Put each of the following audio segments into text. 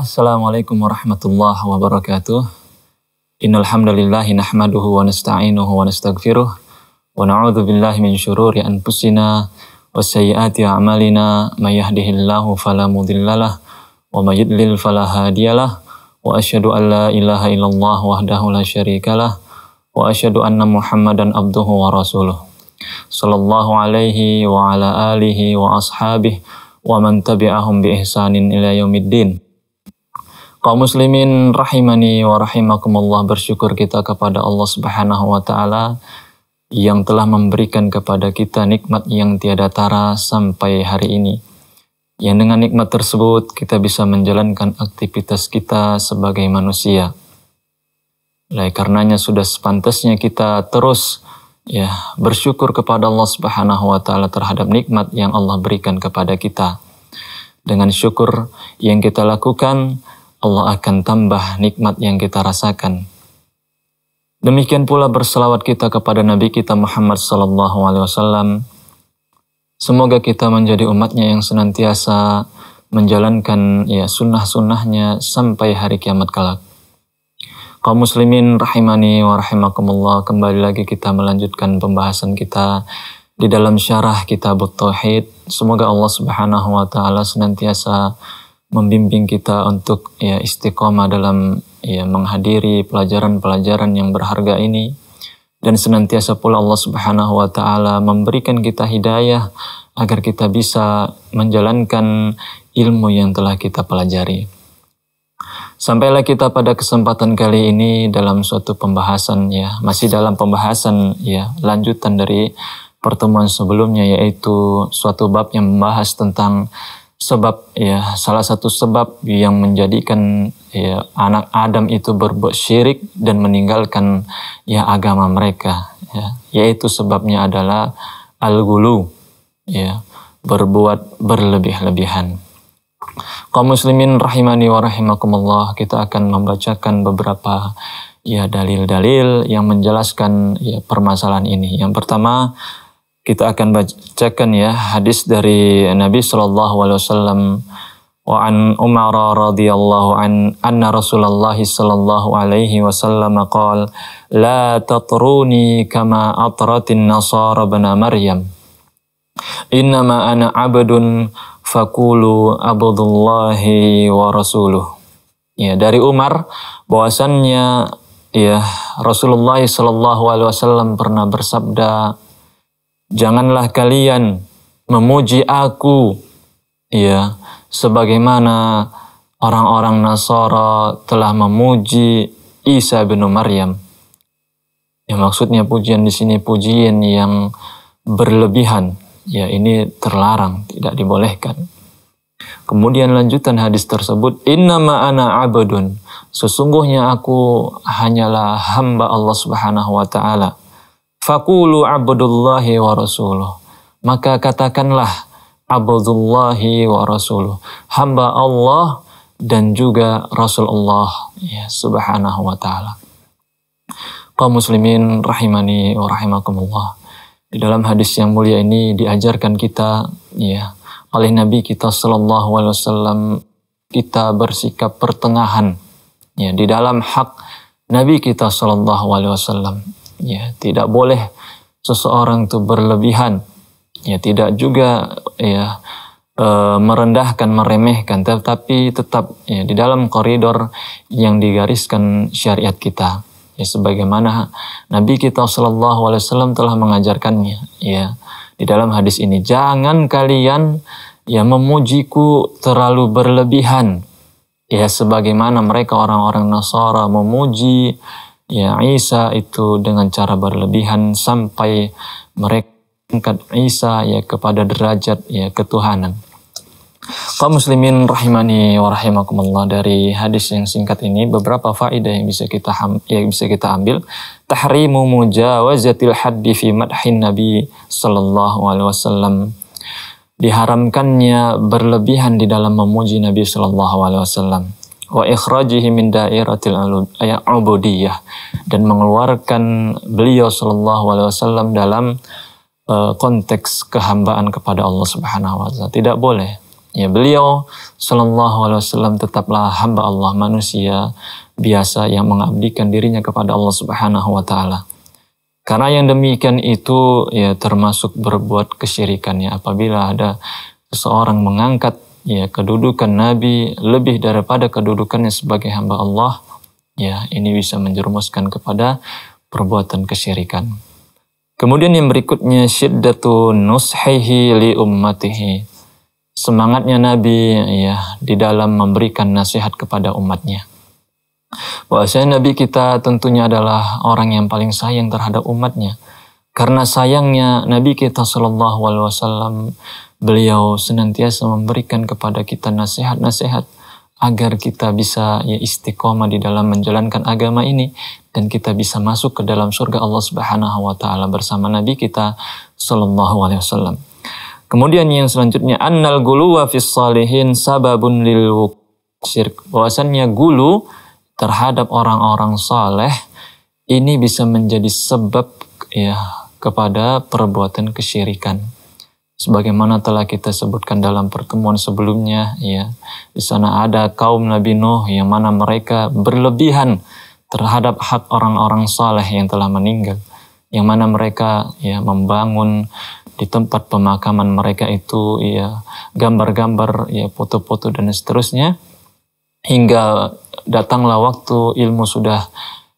Assalamualaikum warahmatullahi wabarakatuh. Innal hamdalillah nahmaduhu wa nasta'inuhu wa nastaghfiruh wa na'udzu billahi min shururi anfusina wa sayyiati a'malina may yahdihillahu fala mudhillalah wa may yudlil fala hadiyalah wa asyhadu an la ilaha illallah wahdahu la syarikalah wa asyhadu anna muhammadan abduhu wa rasuluh sallallahu alaihi wa ala alihi wa ashabihi wa man tabi'ahum bi ihsanin ila yaumiddin Kaum muslimin rahimani wa rahimakumullah bersyukur kita kepada Allah Subhanahu wa taala yang telah memberikan kepada kita nikmat yang tiada tara sampai hari ini. Yang dengan nikmat tersebut kita bisa menjalankan aktivitas kita sebagai manusia. Oleh karenanya sudah sepantasnya kita terus ya bersyukur kepada Allah Subhanahu wa taala terhadap nikmat yang Allah berikan kepada kita. Dengan syukur yang kita lakukan, Allah akan tambah nikmat yang kita rasakan. Demikian pula berselawat kita kepada Nabi kita Muhammad Sallallahu Alaihi Wasallam. Semoga kita menjadi umatnya yang senantiasa menjalankan ya sunnah-sunnahnya sampai hari kiamat kelak. Kaum muslimin rahimani wa rahimakumullah, kembali lagi kita melanjutkan pembahasan kita di dalam syarah kitab Tauhid. Semoga Allah Subhanahu wa taala senantiasa membimbing kita untuk ya istiqomah dalam ya menghadiri pelajaran-pelajaran yang berharga ini dan senantiasa pula Allah Subhanahu wa taala memberikan kita hidayah agar kita bisa menjalankan ilmu yang telah kita pelajari. Sampailah kita pada kesempatan kali ini dalam suatu pembahasan ya, masih dalam pembahasan ya, lanjutan dari pertemuan sebelumnya yaitu suatu bab yang membahas tentang sebab ya salah satu sebab yang menjadikan ya anak Adam itu berbuat syirik dan meninggalkan ya agama mereka ya yaitu sebabnya adalah al-gulu ya berbuat berlebih-lebihan kaum muslimin rahimani wa rahimakumullah kita akan membacakan beberapa ya dalil-dalil yang menjelaskan ya permasalahan ini yang pertama kita akan bacakan ya hadis dari Nabi Shallallahu Alaihi Wasallam wa an Umar radhiyallahu an anna Rasulullah sallallahu alaihi wasallam qaal la tatruni kama atratin nasara ibn Maryam innama ana abdun fakulu abdullahi wa rasuluh ya dari Umar bahwasannya ya Rasulullah sallallahu alaihi wasallam pernah bersabda janganlah kalian memuji aku ya sebagaimana orang-orang Nasara telah memuji Isa bin Maryam ya maksudnya pujian di sini pujian yang berlebihan ya ini terlarang tidak dibolehkan Kemudian lanjutan hadis tersebut, Innama ana abadun. Sesungguhnya aku hanyalah hamba Allah subhanahu wa ta'ala. Fakulu abdullahi wa rasuluh. Maka katakanlah abdullahi wa rasuluh. Hamba Allah dan juga Rasulullah ya, subhanahu wa ta'ala. Kau muslimin rahimani wa rahimakumullah. Di dalam hadis yang mulia ini diajarkan kita ya oleh Nabi kita Shallallahu Alaihi Wasallam kita bersikap pertengahan ya di dalam hak Nabi kita Shallallahu Alaihi Wasallam ya tidak boleh seseorang itu berlebihan ya tidak juga ya e, merendahkan meremehkan tetapi tetap ya di dalam koridor yang digariskan syariat kita ya sebagaimana Nabi kita Shallallahu Alaihi Wasallam telah mengajarkannya ya di dalam hadis ini jangan kalian ya memujiku terlalu berlebihan ya sebagaimana mereka orang-orang Nasara memuji ya Isa itu dengan cara berlebihan sampai mereka angkat Isa ya kepada derajat ya ketuhanan. Kaum muslimin rahimani wa rahimakumullah dari hadis yang singkat ini beberapa faedah yang bisa kita ya bisa kita ambil tahrimu mujawazatil haddi fi madhin nabi sallallahu alaihi wasallam diharamkannya berlebihan di dalam memuji Nabi sallallahu alaihi wasallam wa ikhrajihi min dairatil ubudiyah dan mengeluarkan beliau sallallahu alaihi wasallam dalam eh, konteks kehambaan kepada Allah Subhanahu wa taala. Tidak boleh. Ya beliau sallallahu alaihi wasallam tetaplah hamba Allah manusia biasa yang mengabdikan dirinya kepada Allah Subhanahu wa taala. Karena yang demikian itu ya termasuk berbuat kesyirikan ya apabila ada seseorang mengangkat ya kedudukan nabi lebih daripada kedudukannya sebagai hamba Allah ya ini bisa menjerumuskan kepada perbuatan kesyirikan kemudian yang berikutnya syiddatu nushihi li ummatihi semangatnya nabi ya di dalam memberikan nasihat kepada umatnya bahwasanya nabi kita tentunya adalah orang yang paling sayang terhadap umatnya karena sayangnya Nabi kita Shallallahu Alaihi Wasallam beliau senantiasa memberikan kepada kita nasihat-nasihat agar kita bisa ya istiqomah di dalam menjalankan agama ini dan kita bisa masuk ke dalam surga Allah Subhanahu wa taala bersama nabi kita sallallahu alaihi wasallam. Kemudian yang selanjutnya annal guluwa fis salihin sababun lil syirk. Bahwasannya gulu terhadap orang-orang saleh ini bisa menjadi sebab ya kepada perbuatan kesyirikan. Sebagaimana telah kita sebutkan dalam pertemuan sebelumnya, ya, di sana ada kaum Nabi Nuh yang mana mereka berlebihan terhadap hak orang-orang saleh yang telah meninggal, yang mana mereka ya membangun di tempat pemakaman mereka itu ya gambar-gambar ya foto-foto dan seterusnya hingga datanglah waktu ilmu sudah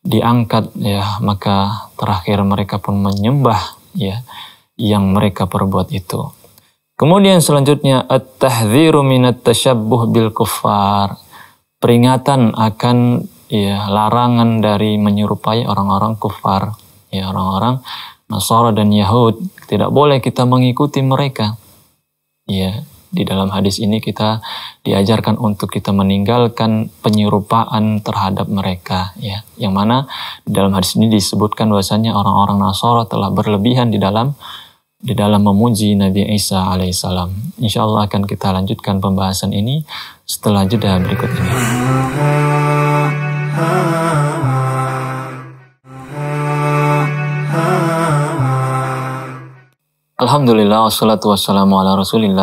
diangkat ya maka terakhir mereka pun menyembah ya yang mereka perbuat itu. Kemudian selanjutnya at-tahdhiru minat tasyabbuh bil kuffar. Peringatan akan ya larangan dari menyerupai orang-orang kufar, ya orang-orang Nasara dan Yahud. Tidak boleh kita mengikuti mereka. Ya, di dalam hadis ini kita diajarkan untuk kita meninggalkan penyerupaan terhadap mereka ya yang mana di dalam hadis ini disebutkan bahwasanya orang-orang Nasara telah berlebihan di dalam di dalam memuji Nabi Isa alaihissalam. Insya Allah akan kita lanjutkan pembahasan ini setelah jeda berikut ini. Alhamdulillah wassalatu wassalamu ala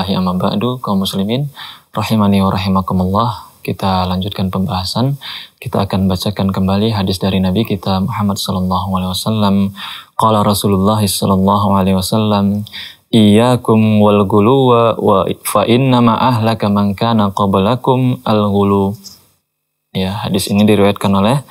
ya amma ba'du kaum muslimin rahimani wa rahimakumullah kita lanjutkan pembahasan kita akan bacakan kembali hadis dari Nabi kita Muhammad sallallahu alaihi wasallam qala Rasulullah sallallahu alaihi wasallam iyyakum wal gulu wa fa inna ma ahlaka man kana qablakum al gulu ya hadis ini diriwayatkan oleh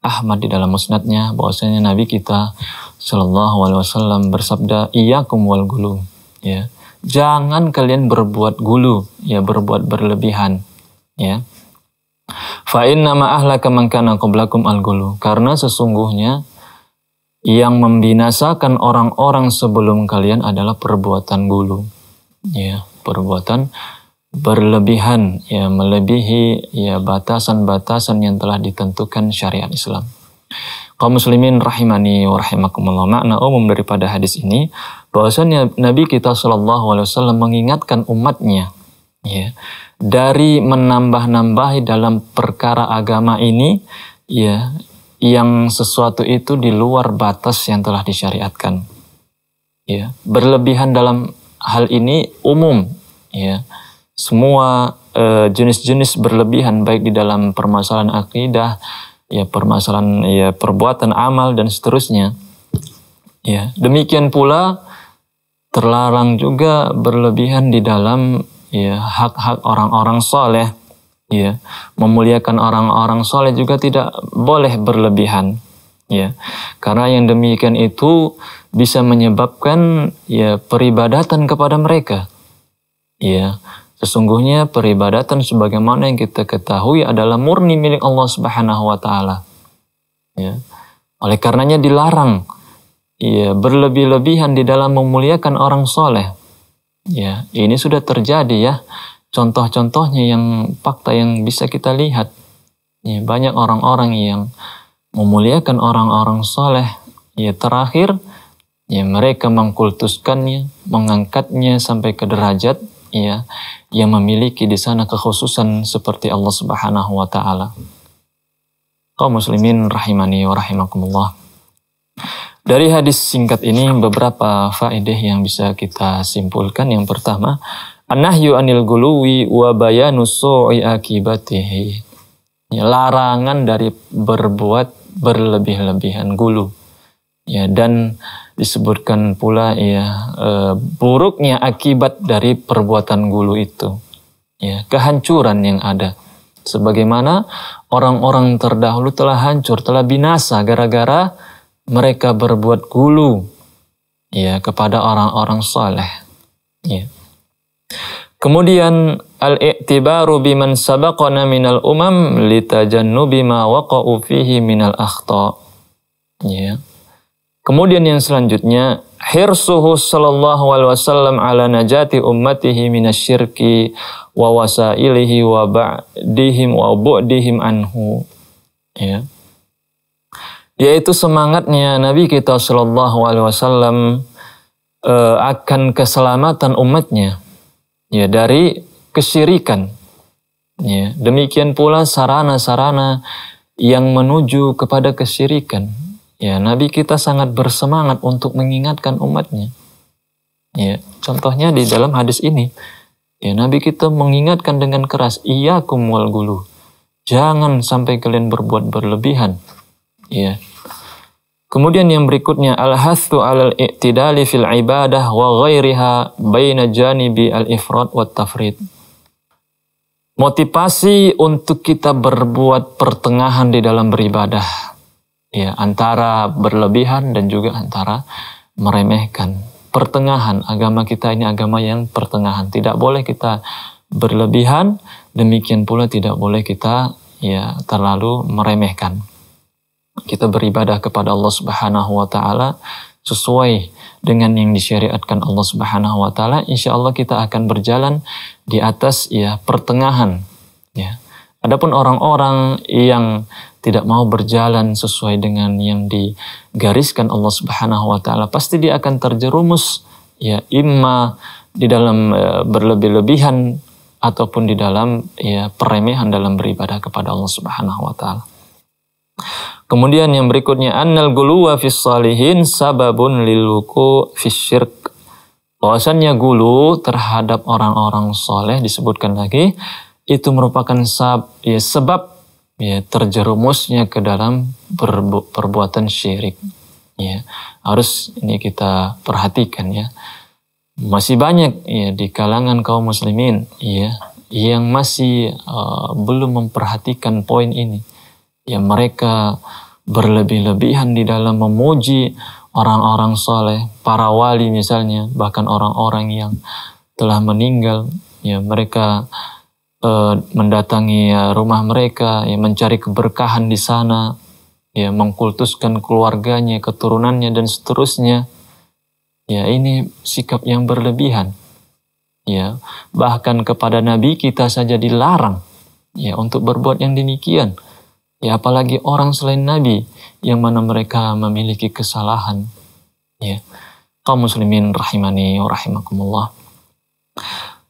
Ahmad di dalam musnadnya bahwasanya Nabi kita Shallallahu Alaihi Wasallam bersabda, iya wal gulu." Ya, jangan kalian berbuat gulu, ya berbuat berlebihan, ya. fa'in nama ahla kemangkana kublakum al gulu. Karena sesungguhnya yang membinasakan orang-orang sebelum kalian adalah perbuatan gulu. Ya, perbuatan berlebihan ya melebihi ya batasan-batasan yang telah ditentukan syariat Islam kaum muslimin rahimani wa rahimakumullah. Makna umum daripada hadis ini bahwasanya Nabi kita Shallallahu alaihi wasallam mengingatkan umatnya ya dari menambah-nambahi dalam perkara agama ini ya yang sesuatu itu di luar batas yang telah disyariatkan. Ya, berlebihan dalam hal ini umum ya. Semua eh, jenis-jenis uh, berlebihan baik di dalam permasalahan akidah ya permasalahan ya perbuatan amal dan seterusnya. Ya, demikian pula terlarang juga berlebihan di dalam ya hak-hak orang-orang soleh. Ya, memuliakan orang-orang soleh juga tidak boleh berlebihan. Ya, karena yang demikian itu bisa menyebabkan ya peribadatan kepada mereka. Ya, Sesungguhnya peribadatan sebagaimana yang kita ketahui adalah murni milik Allah Subhanahu wa taala. Ya. Oleh karenanya dilarang ya berlebih-lebihan di dalam memuliakan orang soleh. Ya, ini sudah terjadi ya. Contoh-contohnya yang fakta yang bisa kita lihat. Ya, banyak orang-orang yang memuliakan orang-orang soleh. Ya, terakhir ya mereka mengkultuskannya, mengangkatnya sampai ke derajat ya yang memiliki di sana kekhususan seperti Allah Subhanahu wa taala. Kaum muslimin rahimani wa rahimakumullah. Dari hadis singkat ini beberapa faedah yang bisa kita simpulkan. Yang pertama, anahyu anil guluwi wa bayanu su'i akibatihi. larangan dari berbuat berlebih-lebihan gulu Ya, dan disebutkan pula ya e, buruknya akibat dari perbuatan gulu itu. Ya, kehancuran yang ada. Sebagaimana orang-orang terdahulu telah hancur, telah binasa gara-gara mereka berbuat gulu ya kepada orang-orang saleh. Ya. Kemudian al-i'tibaru biman sabaqana minal umam litajannubi ma waqa'u fihi minal akhta. Ya. Kemudian yang selanjutnya hirsuhu sallallahu alaihi wasallam ala najati ummatihi minasyirki wa wasailihi wa ba'dihim wa bu'dihim anhu. Ya. Yaitu semangatnya Nabi kita sallallahu alaihi wasallam eh, akan keselamatan umatnya ya dari kesyirikan. Ya, demikian pula sarana-sarana yang menuju kepada kesyirikan Ya, Nabi kita sangat bersemangat untuk mengingatkan umatnya. Ya, contohnya di dalam hadis ini, ya Nabi kita mengingatkan dengan keras, iya kumul gulu." Jangan sampai kalian berbuat berlebihan. Ya. Kemudian yang berikutnya al-hathu 'alal i'tidali fil ibadah wa ghairiha baina janibi al-ifrat wa tafrid. Motivasi untuk kita berbuat pertengahan di dalam beribadah ya antara berlebihan dan juga antara meremehkan. Pertengahan agama kita ini agama yang pertengahan. Tidak boleh kita berlebihan, demikian pula tidak boleh kita ya terlalu meremehkan. Kita beribadah kepada Allah Subhanahu wa taala sesuai dengan yang disyariatkan Allah Subhanahu wa taala, insya Allah kita akan berjalan di atas ya pertengahan ya. Adapun orang-orang yang tidak mau berjalan sesuai dengan yang digariskan Allah Subhanahu wa taala, pasti dia akan terjerumus ya imma di dalam e, berlebih-lebihan ataupun di dalam ya peremehan dalam beribadah kepada Allah Subhanahu wa taala. Kemudian yang berikutnya annal guluwa fis salihin sababun liluku fis syirk. Bahwasannya gulu terhadap orang-orang soleh disebutkan lagi itu merupakan sab, ya, sebab ya terjerumusnya ke dalam perbu perbuatan syirik ya harus ini kita perhatikan ya masih banyak ya di kalangan kaum muslimin ya yang masih uh, belum memperhatikan poin ini ya mereka berlebih-lebihan di dalam memuji orang-orang soleh para wali misalnya bahkan orang-orang yang telah meninggal ya mereka Eh, mendatangi ya, rumah mereka, ya, mencari keberkahan di sana, ya, mengkultuskan keluarganya, keturunannya dan seterusnya. Ya, ini sikap yang berlebihan. Ya, bahkan kepada nabi kita saja dilarang ya untuk berbuat yang demikian. Ya, apalagi orang selain nabi yang mana mereka memiliki kesalahan. Ya. Kaum muslimin rahimani wa rahimakumullah.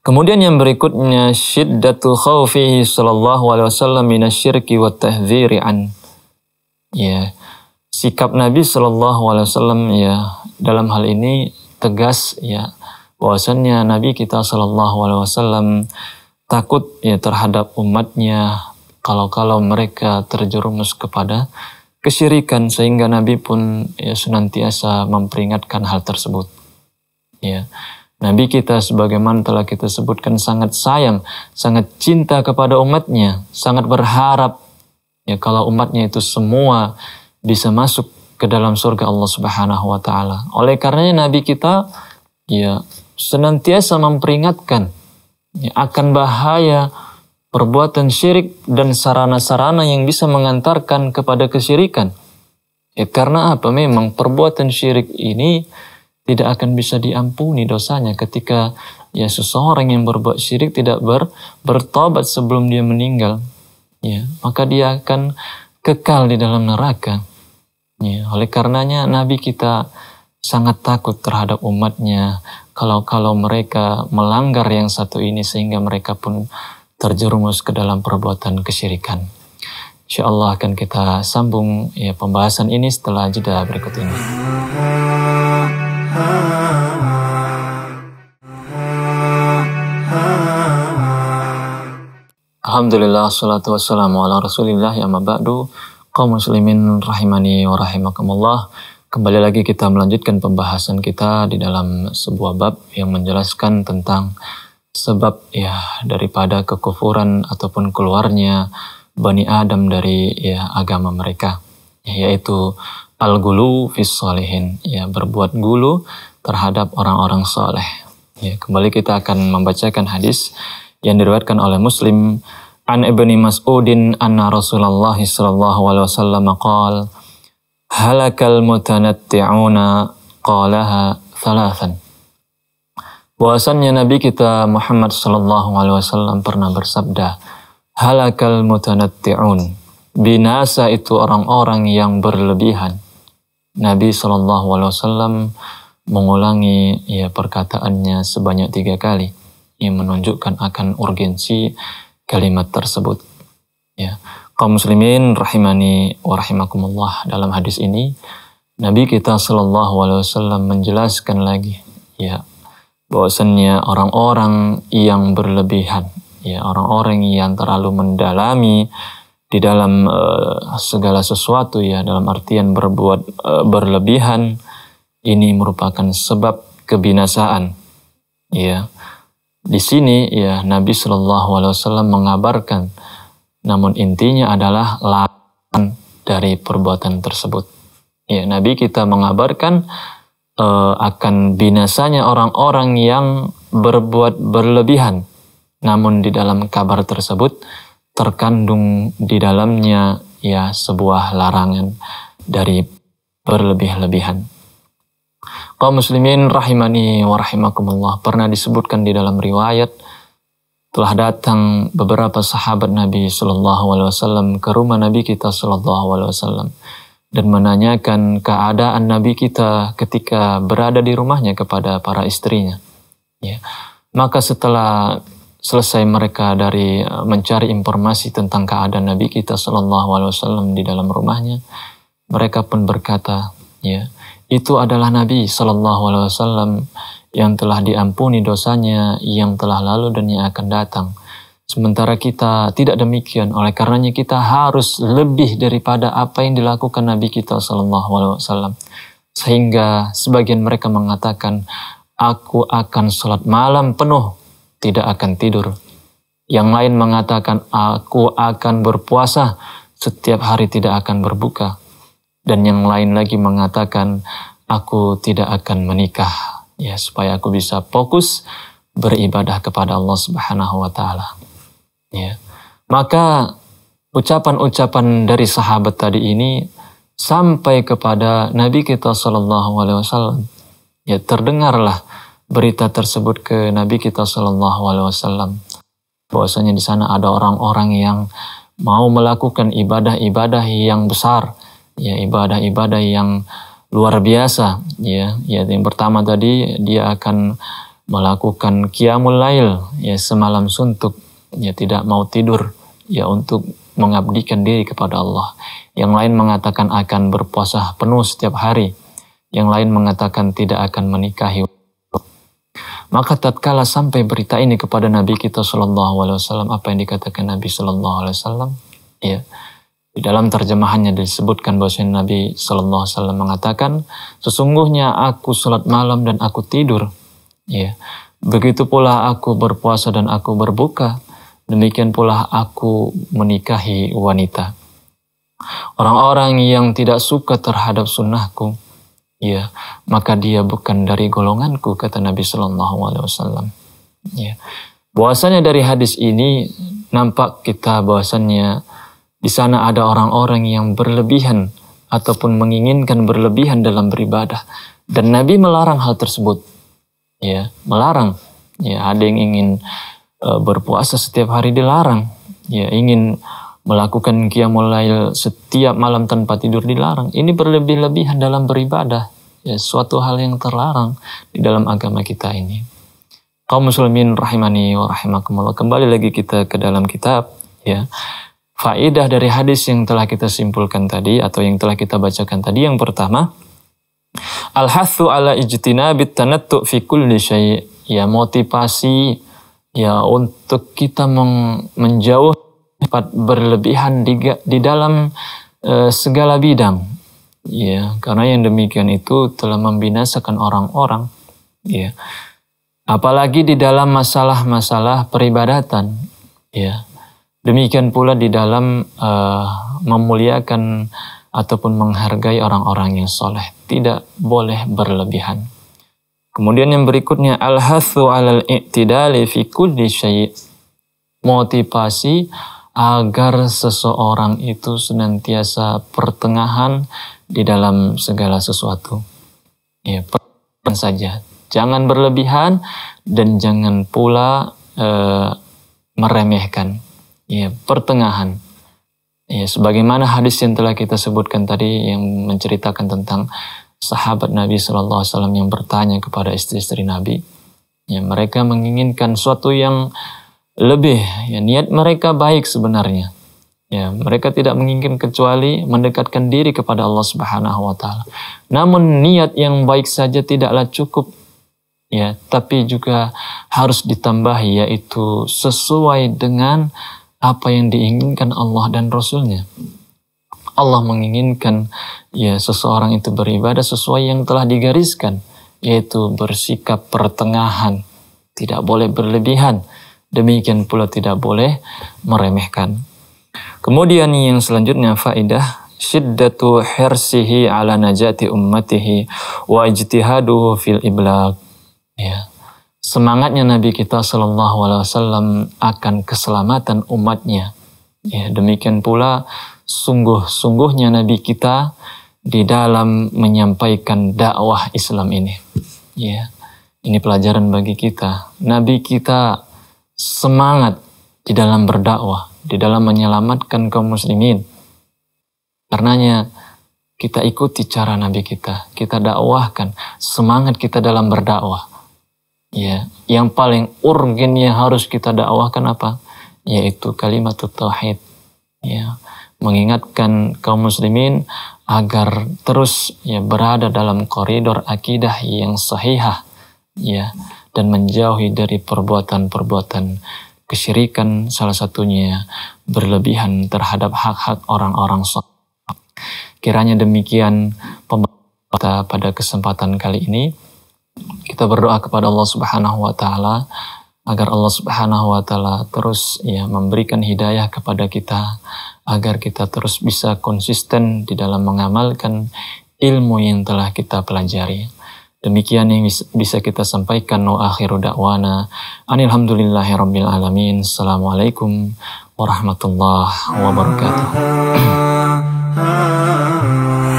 Kemudian yang berikutnya syiddatul khawfihi sallallahu alaihi wasallam minasyirki wa tahdhiri an. Ya. Sikap Nabi sallallahu alaihi wasallam ya dalam hal ini tegas ya bahwasanya Nabi kita sallallahu alaihi wasallam takut ya terhadap umatnya kalau-kalau mereka terjerumus kepada kesyirikan sehingga Nabi pun ya senantiasa memperingatkan hal tersebut. Ya. Nabi kita sebagaimana telah kita sebutkan sangat sayang, sangat cinta kepada umatnya, sangat berharap ya kalau umatnya itu semua bisa masuk ke dalam surga Allah Subhanahu wa taala. Oleh karenanya Nabi kita ya senantiasa memperingatkan ya, akan bahaya perbuatan syirik dan sarana-sarana yang bisa mengantarkan kepada kesyirikan. Ya karena apa? Memang perbuatan syirik ini tidak akan bisa diampuni dosanya ketika ya seseorang yang berbuat syirik tidak ber, bertobat sebelum dia meninggal ya maka dia akan kekal di dalam neraka ya oleh karenanya nabi kita sangat takut terhadap umatnya kalau kalau mereka melanggar yang satu ini sehingga mereka pun terjerumus ke dalam perbuatan kesyirikan. Insya Allah akan kita sambung ya pembahasan ini setelah jeda berikut ini. Alhamdulillah, salatu wassalamu ala rasulillah ya mabadu kaum muslimin rahimani wa rahimakumullah Kembali lagi kita melanjutkan pembahasan kita di dalam sebuah bab yang menjelaskan tentang sebab ya daripada kekufuran ataupun keluarnya Bani Adam dari ya agama mereka yaitu al-gulu fis salihin, ya berbuat gulu terhadap orang-orang soleh. Ya, kembali kita akan membacakan hadis yang diriwayatkan oleh Muslim an Ibni Mas'udin anna Rasulullah sallallahu alaihi wasallam qala halakal mutanatti'una qalaha thalathan bahwasannya Nabi kita Muhammad Sallallahu Alaihi Wasallam pernah bersabda, halakal mutanatti'un, binasa itu orang-orang yang berlebihan. Nabi Shallallahu Alaihi Wasallam mengulangi ya perkataannya sebanyak tiga kali yang menunjukkan akan urgensi kalimat tersebut. Ya, kaum muslimin rahimani wa rahimakumullah dalam hadis ini Nabi kita Shallallahu Alaihi Wasallam menjelaskan lagi ya bahwasannya orang-orang yang berlebihan ya orang-orang yang terlalu mendalami di dalam uh, segala sesuatu ya dalam artian berbuat uh, berlebihan ini merupakan sebab kebinasaan ya di sini ya Nabi Shallallahu Alaihi Wasallam mengabarkan namun intinya adalah larangan dari perbuatan tersebut ya Nabi kita mengabarkan uh, akan binasanya orang-orang yang berbuat berlebihan namun di dalam kabar tersebut terkandung di dalamnya ya sebuah larangan dari berlebih-lebihan. Kaum muslimin rahimani wa rahimakumullah pernah disebutkan di dalam riwayat telah datang beberapa sahabat Nabi Shallallahu Alaihi Wasallam ke rumah Nabi kita Shallallahu Alaihi Wasallam dan menanyakan keadaan Nabi kita ketika berada di rumahnya kepada para istrinya. Ya. Maka setelah selesai mereka dari eh, mencari informasi tentang keadaan Nabi kita Shallallahu Alaihi Wasallam di dalam rumahnya, mereka pun berkata, ya itu adalah Nabi Shallallahu Alaihi Wasallam yang telah diampuni dosanya, yang telah lalu dan yang akan datang. Sementara kita tidak demikian, oleh karenanya kita harus lebih daripada apa yang dilakukan Nabi kita Shallallahu Alaihi Wasallam. Sehingga sebagian mereka mengatakan, aku akan sholat malam penuh tidak akan tidur. Yang lain mengatakan, aku akan berpuasa, setiap hari tidak akan berbuka. Dan yang lain lagi mengatakan, aku tidak akan menikah. Ya, supaya aku bisa fokus beribadah kepada Allah Subhanahu wa taala. Ya. Maka ucapan-ucapan dari sahabat tadi ini sampai kepada Nabi kita Shallallahu alaihi wasallam. Ya, terdengarlah berita tersebut ke Nabi kita Shallallahu Alaihi Wasallam. Bahwasanya di sana ada orang-orang yang mau melakukan ibadah-ibadah yang besar, ya ibadah-ibadah yang luar biasa, ya. Ya yang pertama tadi dia akan melakukan kiamulail, lail, ya semalam suntuk, ya tidak mau tidur, ya untuk mengabdikan diri kepada Allah. Yang lain mengatakan akan berpuasa penuh setiap hari. Yang lain mengatakan tidak akan menikahi maka tatkala sampai berita ini kepada Nabi kita Shallallahu Alaihi Wasallam, apa yang dikatakan Nabi Shallallahu Alaihi Wasallam? Ya, di dalam terjemahannya disebutkan bahwa Nabi Shallallahu Alaihi Wasallam mengatakan, sesungguhnya aku sholat malam dan aku tidur. Ya, begitu pula aku berpuasa dan aku berbuka. Demikian pula aku menikahi wanita. Orang-orang yang tidak suka terhadap sunnahku, ya maka dia bukan dari golonganku kata Nabi Shallallahu Alaihi Wasallam ya bahwasanya dari hadis ini nampak kita bahwasannya di sana ada orang-orang yang berlebihan ataupun menginginkan berlebihan dalam beribadah dan Nabi melarang hal tersebut ya melarang ya ada yang ingin eh, berpuasa setiap hari dilarang ya ingin melakukan qiyamul lail setiap malam tanpa tidur dilarang. Ini berlebih-lebihan dalam beribadah. Ya, suatu hal yang terlarang di dalam agama kita ini. Kaum muslimin rahimani wa rahimakumullah. Kembali lagi kita ke dalam kitab ya. faidah dari hadis yang telah kita simpulkan tadi atau yang telah kita bacakan tadi yang pertama Al-hathu ala ijtinabit tanattu fi kulli syai' ya motivasi ya untuk kita menjauh sifat berlebihan di, di dalam e, segala bidang. Ya, karena yang demikian itu telah membinasakan orang-orang. Ya. Apalagi di dalam masalah-masalah peribadatan. Ya. Demikian pula di dalam e, memuliakan ataupun menghargai orang-orang yang soleh. Tidak boleh berlebihan. Kemudian yang berikutnya al-hathu 'alal i'tidali fi kulli syai'. Motivasi agar seseorang itu senantiasa pertengahan di dalam segala sesuatu. Ya, pertengahan saja. Jangan berlebihan dan jangan pula e, meremehkan. Ya, pertengahan. Ya, sebagaimana hadis yang telah kita sebutkan tadi yang menceritakan tentang sahabat Nabi saw yang bertanya kepada istri-istri Nabi, ya mereka menginginkan suatu yang lebih ya niat mereka baik sebenarnya. Ya, mereka tidak menginginkan kecuali mendekatkan diri kepada Allah Subhanahu wa taala. Namun niat yang baik saja tidaklah cukup ya, tapi juga harus ditambah, yaitu sesuai dengan apa yang diinginkan Allah dan Rasulnya. Allah menginginkan ya seseorang itu beribadah sesuai yang telah digariskan yaitu bersikap pertengahan, tidak boleh berlebihan Demikian pula tidak boleh meremehkan. Kemudian yang selanjutnya faedah syiddatu hirsihi ala najati ummatihi wa ijtihaduhu fil iblaq. Ya. Semangatnya Nabi kita Shallallahu Alaihi Wasallam akan keselamatan umatnya. Ya, demikian pula sungguh-sungguhnya Nabi kita di dalam menyampaikan dakwah Islam ini. Ya, ini pelajaran bagi kita. Nabi kita semangat di dalam berdakwah, di dalam menyelamatkan kaum muslimin. Karenanya kita ikuti cara Nabi kita, kita dakwahkan semangat kita dalam berdakwah. Ya, yang paling urgen yang harus kita dakwahkan apa? Yaitu kalimat tauhid. Ya, mengingatkan kaum muslimin agar terus ya berada dalam koridor akidah yang sahihah. Ya, dan menjauhi dari perbuatan-perbuatan kesyirikan salah satunya berlebihan terhadap hak-hak orang-orang soleh. Kiranya demikian pembaca pada kesempatan kali ini. Kita berdoa kepada Allah Subhanahu wa taala agar Allah Subhanahu wa taala terus ya memberikan hidayah kepada kita agar kita terus bisa konsisten di dalam mengamalkan ilmu yang telah kita pelajari. Demikian yang bisa kita sampaikan No akhiru da'wana. Anilhamdulillahi rabbil alamin. Assalamualaikum warahmatullahi wabarakatuh.